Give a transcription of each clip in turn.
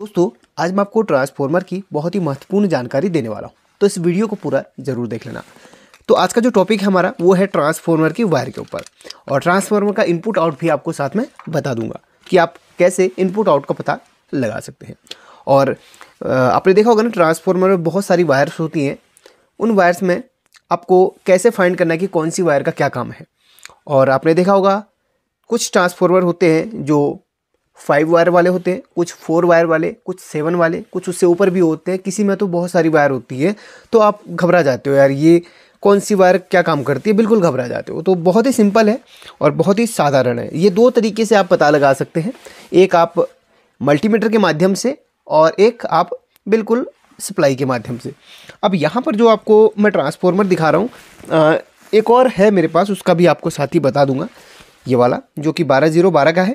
दोस्तों आज मैं आपको ट्रांसफॉर्मर की बहुत ही महत्वपूर्ण जानकारी देने वाला हूँ तो इस वीडियो को पूरा जरूर देख लेना तो आज का जो टॉपिक है हमारा वो है ट्रांसफॉर्मर की वायर के ऊपर और ट्रांसफॉर्मर का इनपुट आउट भी आपको साथ में बता दूंगा कि आप कैसे इनपुट आउट का पता लगा सकते हैं और आपने देखा होगा ना ट्रांसफॉर्मर में बहुत सारी वायर्स होती हैं उन वायर्स में आपको कैसे फाइंड करना है कि कौन सी वायर का क्या काम है और आपने देखा होगा कुछ ट्रांसफॉर्मर होते हैं जो फाइव वायर वाले होते हैं कुछ फोर वायर वाले कुछ सेवन वाले कुछ उससे ऊपर भी होते हैं किसी में तो बहुत सारी वायर होती है तो आप घबरा जाते हो यार ये कौन सी वायर क्या काम करती है बिल्कुल घबरा जाते हो तो बहुत ही सिंपल है और बहुत ही साधारण है ये दो तरीके से आप पता लगा सकते हैं एक आप मल्टीमीटर के माध्यम से और एक आप बिल्कुल सप्लाई के माध्यम से अब यहाँ पर जो आपको मैं ट्रांसफॉर्मर दिखा रहा हूँ एक और है मेरे पास उसका भी आपको साथ ही बता दूंगा ये वाला जो कि बारह जीरो बारह का है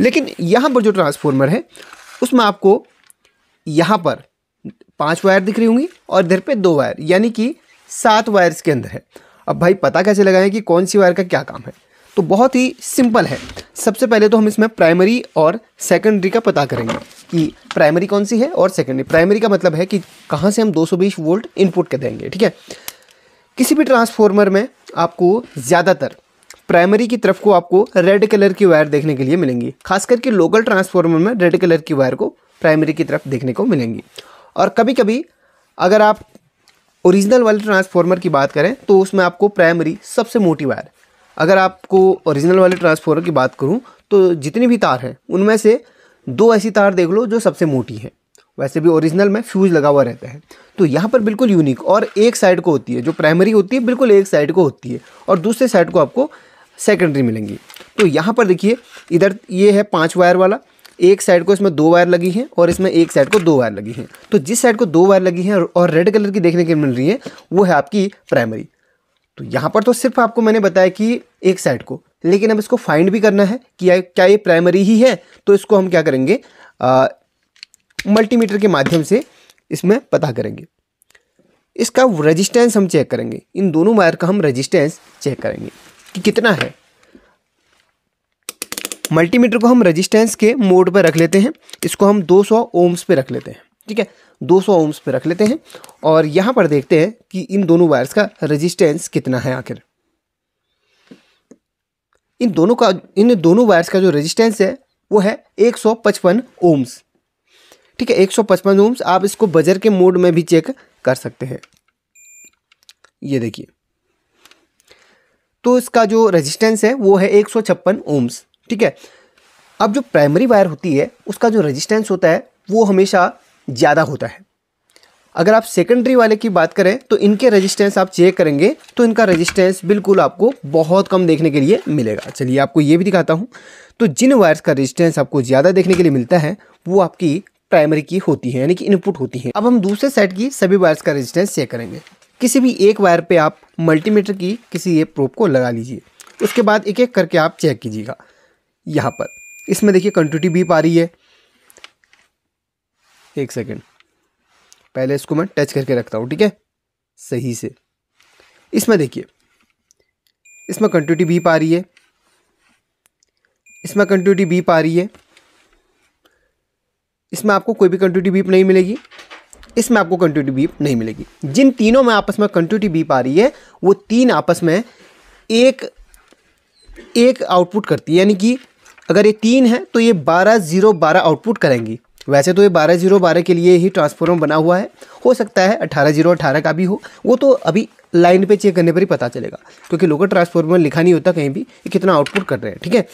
लेकिन यहाँ पर जो ट्रांसफॉर्मर है उसमें आपको यहाँ पर पांच वायर दिख रही होंगी और इधर पे दो वायर यानी कि सात वायर्स के अंदर है अब भाई पता कैसे लगाएं कि कौन सी वायर का क्या काम है तो बहुत ही सिंपल है सबसे पहले तो हम इसमें प्राइमरी और सेकेंडरी का पता करेंगे कि प्राइमरी कौन सी है और सेकेंडरी प्राइमरी का मतलब है कि कहाँ से हम 220 वोल्ट इनपुट के देंगे ठीक है किसी भी ट्रांसफॉर्मर में आपको ज़्यादातर प्राइमरी की तरफ को आपको रेड कलर की वायर देखने के लिए मिलेंगी खास करके लोकल ट्रांसफार्मर में रेड कलर की वायर को प्राइमरी की तरफ देखने को मिलेंगी और कभी कभी अगर आप ओरिजिनल वाले ट्रांसफार्मर की बात करें तो उसमें आपको प्राइमरी सबसे मोटी वायर अगर आपको ओरिजिनल वाले ट्रांसफार्मर की बात करूँ तो जितनी भी तार हैं उनमें से दो ऐसी तार देख लो जो सबसे मोटी है वैसे भी ओरिजिनल में फ्यूज़ लगा हुआ रहता है तो यहाँ पर बिल्कुल यूनिक और एक साइड को होती है जो प्राइमरी होती है बिल्कुल एक साइड को होती है और दूसरे साइड को आपको सेकेंडरी मिलेंगी तो यहाँ पर देखिए इधर ये है पाँच वायर वाला एक साइड को इसमें दो वायर लगी हैं और इसमें एक साइड को दो वायर लगी हैं तो जिस साइड को दो वायर लगी हैं और रेड कलर की देखने के मिल रही है वो है आपकी प्राइमरी तो यहाँ पर तो सिर्फ आपको मैंने बताया कि एक साइड को लेकिन अब इसको फाइंड भी करना है कि क्या ये प्राइमरी ही है तो इसको हम क्या करेंगे मल्टीमीटर के माध्यम से इसमें पता करेंगे इसका रजिस्टेंस हम चेक करेंगे इन दोनों वायर का हम रजिस्टेंस चेक करेंगे कि कितना है मल्टीमीटर को हम रेजिस्टेंस के मोड पर रख लेते हैं इसको हम 200 ओम्स पर रख लेते हैं ठीक है 200 ओम्स पर रख लेते हैं और यहाँ पर देखते हैं कि इन दोनों वायर्स का रेजिस्टेंस कितना है आखिर इन दोनों का इन दोनों वायर्स का जो रेजिस्टेंस है वो है 155 ओम्स ठीक है 155 ओम्स आप इसको बजर के मोड में भी चेक कर सकते हैं ये देखिए तो इसका जो रेजिस्टेंस है वो है एक सौ छप्पन ओम्स ठीक है अब जो प्राइमरी वायर होती है उसका जो रेजिस्टेंस होता है वो हमेशा ज़्यादा होता है अगर आप सेकेंडरी वाले की बात करें तो इनके रेजिस्टेंस आप चेक करेंगे तो इनका रेजिस्टेंस बिल्कुल आपको बहुत कम देखने के लिए मिलेगा चलिए आपको ये भी दिखाता हूँ तो जिन वायर्स का रेजिस्टेंस आपको ज़्यादा देखने के लिए मिलता है वो आपकी प्राइमरी की होती है यानी कि इनपुट होती है अब हम दूसरे साइड की सभी वायर्स का रजिस्टेंस चेक करेंगे किसी भी एक वायर पे आप मल्टीमीटर की किसी एक प्रोप को लगा लीजिए उसके बाद एक एक करके आप चेक कीजिएगा यहाँ पर इसमें देखिए कंटिन्यूटी बीप आ रही है एक सेकेंड पहले इसको मैं टच करके रखता हूँ ठीक है सही से इसमें देखिए इसमें कंटिन्यूटी बीप आ रही है इसमें कंटिन्यूटी बीप आ रही है इसमें आपको कोई भी कंटिन्यूटी बीप नहीं मिलेगी इसमें आपको कंटिन्यूटी बीप नहीं मिलेगी जिन तीनों में आपस में कंटिन्यूटी बीप आ रही है वो तीन आपस में एक एक आउटपुट करती है यानी कि अगर ये तीन है तो ये बारह ज़ीरो बारह आउटपुट करेंगी वैसे तो ये बारह जीरो बारह के लिए ही ट्रांसफॉर्मर बना हुआ है हो सकता है अठारह जीरो अठारह का भी हो वो तो अभी लाइन पे चेक करने पर ही पता चलेगा क्योंकि लोकल ट्रांसफॉर्मर लिखा नहीं होता कहीं भी कि कितना आउटपुट कर रहे हैं ठीक है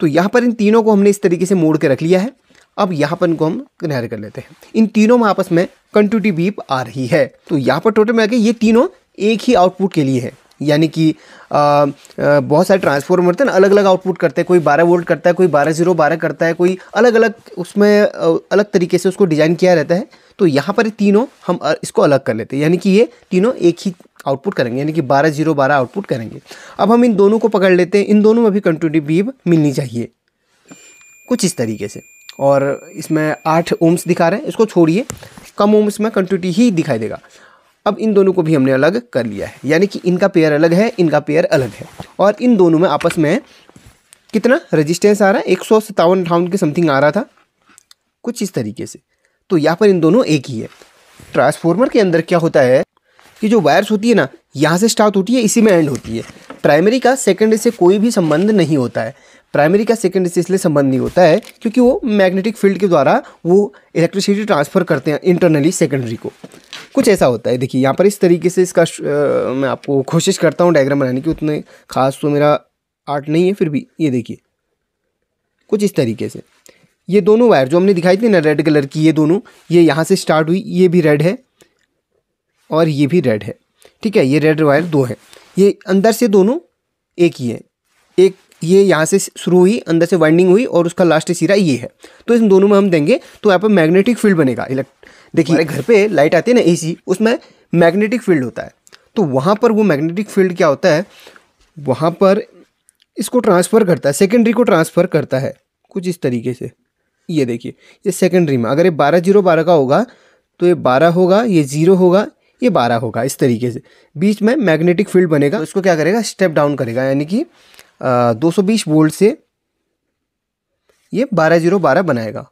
तो यहाँ पर इन तीनों को हमने इस तरीके से मोड़ के रख लिया है अब यहाँ पर इनको हम किनारे कर लेते हैं इन तीनों में आपस में कंटिन्यूटी बीप आ रही है तो यहाँ पर टोटल में के ये तीनों एक ही आउटपुट के लिए है यानी कि बहुत सारे ट्रांसफॉर्मर होते हैं ना अलग अलग आउटपुट करते हैं कोई 12 वोल्ट करता है कोई 12 जीरो बारह करता है कोई अलग अलग उसमें अलग तरीके से उसको डिज़ाइन किया रहता है तो यहाँ पर तीनों हम इसको अलग कर लेते हैं यानी कि ये तीनों एक ही आउटपुट करेंगे यानी कि बारह जीरो बारह आउटपुट करेंगे अब हम इन दोनों को पकड़ लेते हैं इन दोनों में भी कंटिन्यूटी बीब मिलनी चाहिए कुछ इस तरीके से और इसमें आठ ओम्स दिखा रहे हैं इसको छोड़िए कम ओम्स में कंटिटी ही दिखाई देगा अब इन दोनों को भी हमने अलग कर लिया है यानी कि इनका पेयर अलग है इनका पेयर अलग है और इन दोनों में आपस में कितना रेजिस्टेंस आ रहा है एक सौ सत्तावन राउंड के समथिंग आ रहा था कुछ इस तरीके से तो यहाँ पर इन दोनों एक ही है ट्रांसफॉर्मर के अंदर क्या होता है कि जो वायर्स होती है ना यहाँ से स्टार्ट होती है इसी में एंड होती है प्राइमरी का सेकेंडरी से कोई भी संबंध नहीं होता है प्राइमरी का सेकेंडरी से इसलिए संबंध नहीं होता है क्योंकि वो मैग्नेटिक फील्ड के द्वारा वो इलेक्ट्रिसिटी ट्रांसफ़र करते हैं इंटरनली सेकेंडरी को कुछ ऐसा होता है देखिए यहाँ पर इस तरीके से इसका आ, मैं आपको कोशिश करता हूँ डायग्राम बनाने की उतने खास तो मेरा आर्ट नहीं है फिर भी ये देखिए कुछ इस तरीके से ये दोनों वायर जो हमने दिखाई थी ना रेड कलर की ये दोनों ये यहाँ से स्टार्ट हुई ये भी रेड है और ये भी रेड है ठीक है ये रेड वायर दो है ये अंदर से दोनों एक ही है एक ये यहाँ से शुरू हुई अंदर से वाइंडिंग हुई और उसका लास्ट सिरा ये है तो इन दोनों में हम देंगे तो यहाँ पर मैग्नेटिक फील्ड बनेगा इलेक्ट देखिए घर पे लाइट आती है ना एसी उसमें मैग्नेटिक फील्ड होता है तो वहाँ पर वो मैग्नेटिक फील्ड क्या होता है वहाँ पर इसको ट्रांसफ़र करता है सेकेंडरी को ट्रांसफ़र करता है कुछ इस तरीके से ये देखिए ये सेकेंडरी में अगर ये बारह जीरो बारह का होगा तो ये बारह होगा ये ज़ीरो होगा ये बारह होगा इस तरीके से बीच में मैग्नेटिक फील्ड बनेगा उसको तो क्या करेगा स्टेप डाउन करेगा यानी कि दो सौ बीस वोल्ट से ये बारह जीरो बारह बनाएगा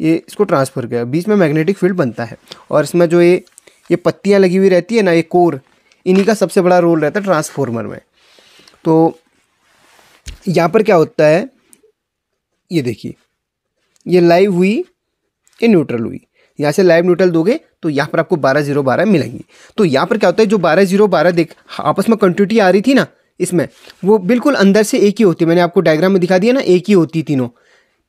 ये इसको ट्रांसफ़र किया बीच में मैग्नेटिक फील्ड बनता है और इसमें जो ये ये पत्तियाँ लगी हुई रहती है ना ये कोर इन्हीं का सबसे बड़ा रोल रहता है ट्रांसफॉर्मर में तो यहाँ पर क्या होता है ये देखिए ये लाइव हुई ये न्यूट्रल हुई यहाँ से लाइव न्यूट्रल दोगे तो यहाँ पर आपको बारह जीरो बारह मिलेंगी तो यहाँ पर क्या होता है जो बारह जीरो बारह देख आपस में कंट्यूटी आ रही थी ना इसमें वो बिल्कुल अंदर से एक ही होती है मैंने आपको डायग्राम में दिखा दिया ना एक ही होती तीनों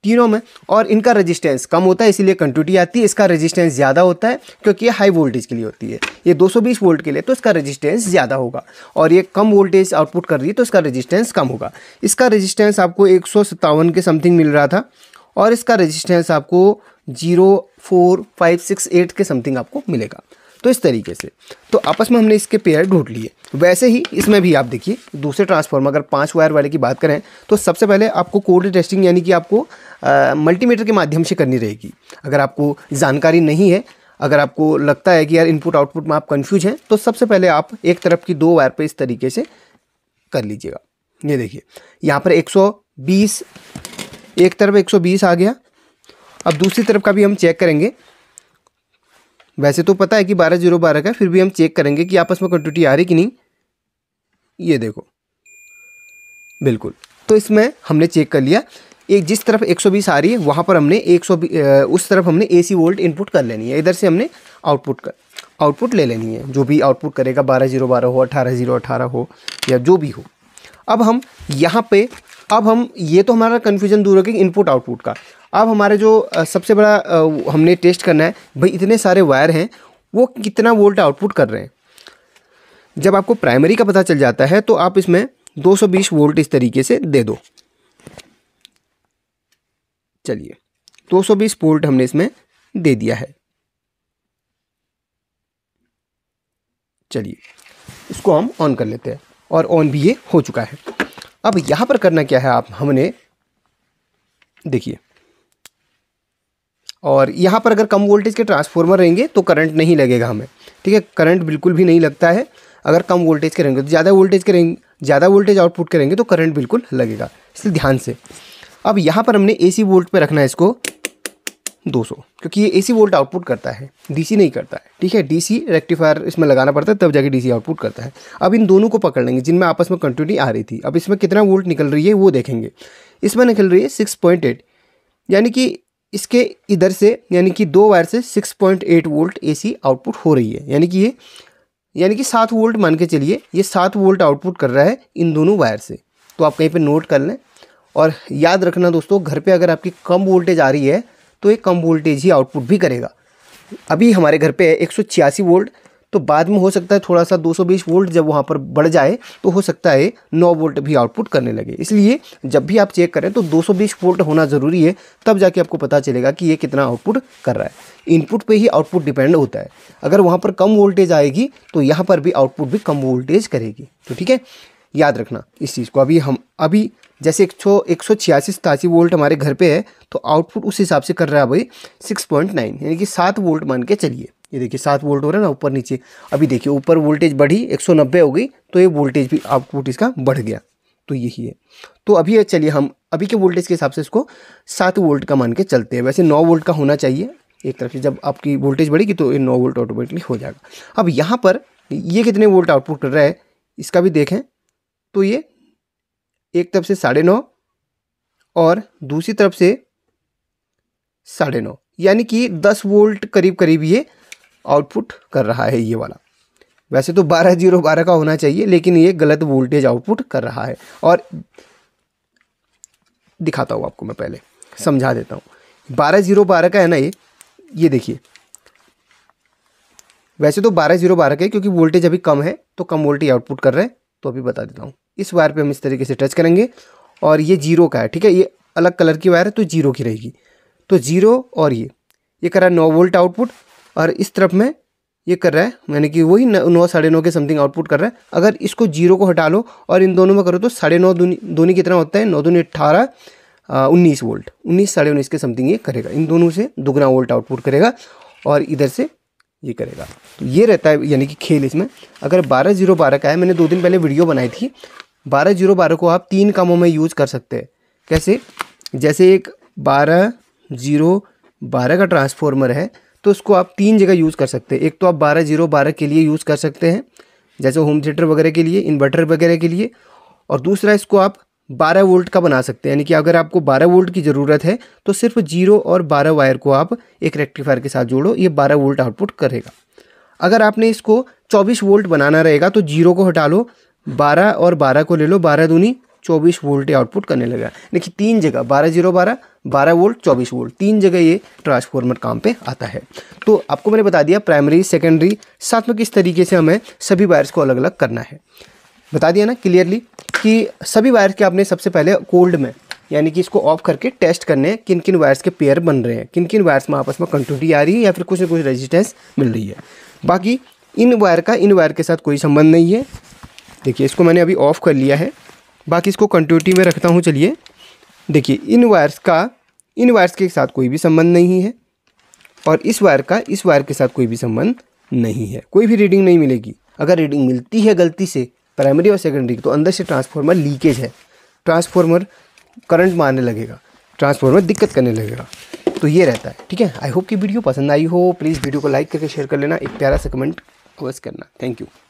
तीनों में और इनका रेजिस्टेंस कम होता है इसीलिए कंट्यूटी आती है इसका रेजिस्टेंस ज़्यादा होता है क्योंकि ये हाई वोल्टेज के लिए होती है ये 220 वोल्ट के लिए तो इसका रेजिस्टेंस ज़्यादा होगा और ये कम वोल्टेज आउटपुट कर रही है तो इसका रेजिस्टेंस कम होगा इसका रेजिस्टेंस आपको एक के समथिंग मिल रहा था और इसका रजिस्टेंस आपको zero four five six eight के समथिंग आपको मिलेगा तो इस तरीके से तो आपस में हमने इसके पेयर ढूंढ लिए वैसे ही इसमें भी आप देखिए दूसरे ट्रांसफॉर्मर अगर पाँच वायर वाले की बात करें तो सबसे पहले आपको कोल्ड टेस्टिंग यानी कि आपको मल्टीमीटर के माध्यम से करनी रहेगी अगर आपको जानकारी नहीं है अगर आपको लगता है कि यार इनपुट आउटपुट में आप कन्फ्यूज हैं तो सबसे पहले आप एक तरफ की दो वायर पर इस तरीके से कर लीजिएगा ये देखिए यहाँ पर एक एक तरफ एक आ गया अब दूसरी तरफ का भी हम चेक करेंगे वैसे तो पता है कि बारह जीरो बारह का फिर भी हम चेक करेंगे कि आपस में क्वान्टिटी आ रही कि नहीं ये देखो बिल्कुल तो इसमें हमने चेक कर लिया एक जिस तरफ 120 आ रही है वहाँ पर हमने 100 उस तरफ हमने ए सी वोल्ट इनपुट कर लेनी है इधर से हमने आउटपुट कर आउटपुट ले लेनी है जो भी आउटपुट करेगा बारह जीरो बारह हो अठारह जीरो अठारह हो या जो भी हो अब हम यहाँ पे अब हम ये तो हमारा कन्फ्यूजन दूर हो गया इनपुट आउटपुट का अब हमारे जो सबसे बड़ा हमने टेस्ट करना है भाई इतने सारे वायर हैं वो कितना वोल्ट आउटपुट कर रहे हैं जब आपको प्राइमरी का पता चल जाता है तो आप इसमें 220 वोल्ट इस तरीके से दे दो चलिए 220 वोल्ट हमने इसमें दे दिया है चलिए इसको हम ऑन कर लेते हैं और ऑन भी ये हो चुका है अब यहाँ पर करना क्या है आप हमने देखिए और यहाँ पर अगर कम वोल्टेज के ट्रांसफार्मर रहेंगे तो करंट नहीं लगेगा हमें ठीक है करंट बिल्कुल भी नहीं लगता है अगर कम वोल्टेज के रहेंगे तो ज़्यादा वोल्टेज के रहेंगे ज़्यादा वोल्टेज आउटपुट करेंगे तो करंट बिल्कुल लगेगा इसलिए ध्यान से अब यहाँ पर हमने ए वोल्ट पे रखना है इसको 200 क्योंकि ये एसी वोल्ट आउटपुट करता है डीसी नहीं करता है ठीक है डीसी रेक्टिफायर इसमें लगाना पड़ता है तब जाके डीसी आउटपुट करता है अब इन दोनों को पकड़ लेंगे जिनमें आपस में कंटिन्यूटी आ रही थी अब इसमें कितना वोल्ट निकल रही है वो देखेंगे इसमें निकल रही है सिक्स पॉइंट एट यानी कि इसके इधर से यानी कि दो वायर से 6.8 वोल्ट एसी आउटपुट हो रही है यानी कि ये यानी कि सात वोल्ट मान के चलिए ये सात वोल्ट आउटपुट कर रहा है इन दोनों वायर से तो आप कहीं पे नोट कर लें और याद रखना दोस्तों घर पे अगर आपकी कम वोल्टेज आ रही है तो ये कम वोल्टेज ही आउटपुट भी करेगा अभी हमारे घर पे है एक वोल्ट तो बाद में हो सकता है थोड़ा सा 220 वोल्ट जब वहाँ पर बढ़ जाए तो हो सकता है 9 वोल्ट भी आउटपुट करने लगे इसलिए जब भी आप चेक करें तो 220 वोल्ट होना ज़रूरी है तब जाके आपको पता चलेगा कि ये कितना आउटपुट कर रहा है इनपुट पर ही आउटपुट डिपेंड होता है अगर वहाँ पर कम वोल्टेज आएगी तो यहाँ पर भी आउटपुट भी कम वोल्टेज करेगी तो ठीक है याद रखना इस चीज़ को अभी हम अभी जैसे एक सौ एक सौ छियासी सतासी वोल्ट हमारे घर पे है तो आउटपुट उस हिसाब से कर रहा है भाई सिक्स पॉइंट नाइन यानी कि सात वोल्ट मान के चलिए ये देखिए सात वोल्ट हो रहा है ना ऊपर नीचे अभी देखिए ऊपर वोल्टेज बढ़ी एक सौ नब्बे हो गई तो ये वोल्टेज भी आउटपुट इसका बढ़ गया तो यही है तो अभी चलिए हम अभी के वोल्टेज के हिसाब से इसको सात वोल्ट का मान के चलते हैं वैसे नौ वोल्ट का होना चाहिए एक तरफ से जब आपकी वोल्टेज बढ़ेगी तो ये नौ वोल्ट ऑटोमेटिकली हो जाएगा अब यहाँ पर ये कितने वोल्ट आउटपुट कर रहा है इसका भी देखें तो ये एक तरफ से साढ़े नौ और दूसरी तरफ से साढ़े नौ यानी कि दस वोल्ट करीब करीब ये आउटपुट कर रहा है ये वाला वैसे तो बारह जीरो बारह का होना चाहिए लेकिन ये गलत वोल्टेज आउटपुट कर रहा है और दिखाता हूँ आपको मैं पहले समझा देता हूँ बारह जीरो बारह का है ना ये ये देखिए वैसे तो बारह जीरो बारह का है क्योंकि वोल्टेज अभी कम है तो कम वोल्टेज आउटपुट कर रहे हैं तो अभी बता देता हूँ इस वायर पर हम इस तरीके से टच करेंगे और ये जीरो का है ठीक है ये अलग कलर की वायर है तो जीरो की रहेगी तो जीरो और ये ये करा नौ वोल्ट आउटपुट और इस तरफ में ये कर रहा है यानी कि वही नौ साढ़े नौ के समथिंग आउटपुट कर रहा है अगर इसको जीरो को हटा लो और इन दोनों में करो तो साढ़े नौ दोनों कितना होता है नौ दोनों अट्ठारह उन्नीस वोल्ट उन्नीस साढ़े उन्नीस के समथिंग ये करेगा इन दोनों से दुगना वोल्ट आउटपुट करेगा और इधर से ये करेगा तो ये रहता है यानी कि खेल इसमें अगर बारह जीरो बारह का है मैंने दो दिन पहले वीडियो बनाई थी बारह जीरो बारह को आप तीन कामों में यूज़ कर सकते हैं कैसे जैसे एक बारह जीरो बारह का ट्रांसफॉर्मर है तो उसको आप तीन जगह यूज़ कर सकते हैं एक तो आप बारह जीरो बारह के लिए यूज़ कर सकते हैं जैसे होम थिएटर वगैरह के लिए इन्वर्टर वगैरह के लिए और दूसरा इसको आप बारह वोल्ट का बना सकते हैं यानी कि अगर आपको बारह वोल्ट की ज़रूरत है तो सिर्फ जीरो और बारह वायर को आप एक रेक्टिफायर के साथ जोड़ो ये बारह वोल्ट आउटपुट करेगा अगर आपने इसको चौबीस वोल्ट बनाना रहेगा तो जीरो को हटा लो बारह और बारह को ले लो बारह दूनी चौबीस वोल्ट आउटपुट करने लगेगा यानी कि तीन जगह बारह जीरो बारह 12 वोल्ट 24 वोल्ट तीन जगह ये ट्रांसफार्मर काम पे आता है तो आपको मैंने बता दिया प्राइमरी सेकेंडरी साथ में किस तरीके से हमें सभी वायर्स को अलग अलग करना है बता दिया ना क्लियरली कि सभी वायर्स के आपने सबसे पहले कोल्ड में यानी कि इसको ऑफ करके टेस्ट करने हैं किन किन वायर्स के पेयर बन रहे हैं किन किन वायर्स में आपस में कंटिन्यूटी आ रही है या फिर कुछ ना कुछ रेजिस्टेंस मिल रही है बाकी इन वायर का इन वायर के साथ कोई संबंध नहीं है देखिए इसको मैंने अभी ऑफ़ कर लिया है बाकी इसको कंटिन्यूटी में रखता हूँ चलिए देखिए इन वायर्स का इन वायर्स के साथ कोई भी संबंध नहीं है और इस वायर का इस वायर के साथ कोई भी संबंध नहीं है कोई भी रीडिंग नहीं मिलेगी अगर रीडिंग मिलती है गलती से प्राइमरी और सेकेंडरी तो अंदर से ट्रांसफार्मर लीकेज है ट्रांसफार्मर करंट मारने लगेगा ट्रांसफार्मर दिक्कत करने लगेगा तो ये रहता है ठीक है आई होप कि वीडियो पसंद आई हो प्लीज़ वीडियो को लाइक करके शेयर कर लेना एक प्यारा सा कमेंट अवश्य करना थैंक यू